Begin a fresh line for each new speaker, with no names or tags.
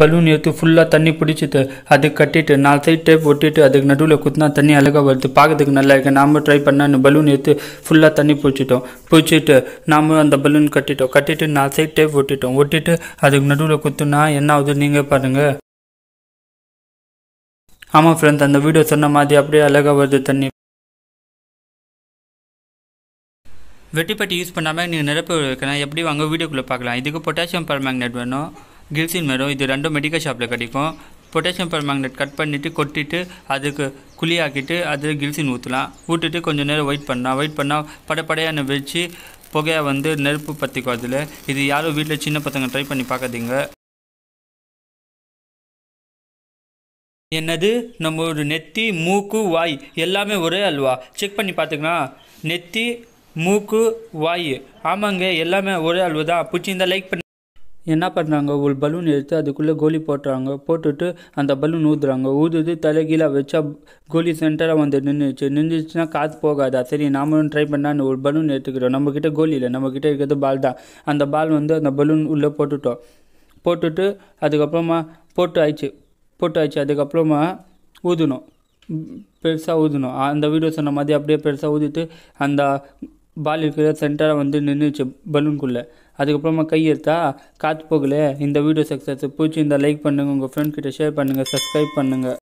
balloon ஏற்றி ஃபுல்லாக தண்ணி பிடிச்சிட்டு அதுக்கு கட்டிட்டு நாலு சைட் டேப் ஒட்டிட்டு அதுக்கு நடுவில் குத்தினா தண்ணி அழகாக வருது பார்க்கறதுக்கு நல்லா இருக்குது நாம ட்ரை பண்ணான்னு பலூன் ஏற்று ஃபுல்லாக தண்ணி பிடிச்சிட்டோம் பிடிச்சிட்டு நாமளும் அந்த பலூன் கட்டிட்டோம் கட்டிட்டு நாலு சைட் டேப் ஒட்டிட்டோம் ஒட்டிட்டு அதுக்கு நடுவில் குத்துனா என்ன ஆகுது நீங்கள் பாருங்கள் ஆமாம் ஃப்ரெண்ட்ஸ் அந்த வீடியோ சொன்ன மாதிரி அப்படியே அழகாக வருது தண்ணி வெட்டிப்பட்டி யூஸ் பண்ணாமல் நீங்கள் நிரப்பு வைக்கணும் எப்படி வாங்க வீடியோக்குள்ளே பார்க்கலாம் இதுக்கு பொட்டாசியம் பர்மேங்கனேட் வேணும் கில்சின் மரம் இது ரெண்டும் மெடிக்கல் ஷாப்பில் கிடைக்கும் பொட்டாசியம் பெர்மேங்கனேட் கட் பண்ணிவிட்டு கொட்டிட்டு அதுக்கு குழியாக்கிட்டு அது கில்சின் ஊற்றலாம் ஊட்டிட்டு கொஞ்சம் நேரம் வெயிட் பண்ணலாம் வெயிட் பண்ணால் படப்படையான வச்சு புகையாக வந்து நெருப்பு பற்றிக்கும் அதில் இது யாரும் வீட்டில் சின்ன பசங்க ட்ரை பண்ணி பார்க்காதீங்க என்னது நம்ம ஒரு நெத்தி மூக்கு வாய் எல்லாமே ஒரே அல்வா செக் பண்ணி பார்த்துக்கலாம் நெத்தி மூக்கு வாய் ஆமாங்க எல்லாமே ஒரே அல்வா தான் பிடிச்சிருந்தா லைக் பண்ணி என்ன பண்ணுறாங்க ஒரு பலூன் எடுத்து அதுக்குள்ளே கோலி போட்டுறாங்க போட்டுட்டு அந்த பலூன் ஊதுறாங்க ஊதுது தலைகீழாக வச்சா கோலி சென்டராக வந்து நின்றுச்சு நின்றுச்சுன்னா காத்து போகாதா சரி நாமளும் ட்ரை பண்ணான்னு ஒரு பலூன் எடுத்துக்கிறோம் நம்மக்கிட்ட கோலி இல்லை நம்மக்கிட்ட இருக்கிறது பால் தான் அந்த பால் வந்து அந்த பலூன் உள்ளே போட்டுட்டோம் போட்டுட்டு அதுக்கப்புறமா போட்டு ஆயிடுச்சு போட்டு ஆயிடுச்சு அதுக்கப்புறமா ஊதணும் பெருசாக ஊதணும் அந்த வீடியோ சொன்ன மாதிரி அப்படியே பெருசாக ஊதிட்டு அந்த பால் இருக்கிற சென்டராக வந்து நின்றுச்சு பலூன்குள்ளே அதுக்கப்புறமா கையெழுத்தா காத்து போகல இந்த வீடியோ சக்ஸஸ் இந்த லைக் பண்ணுங்கள் உங்கள் கிட்ட ஷேர் பண்ணுங்கள் சப்ஸ்கிரைப் பண்ணுங்கள்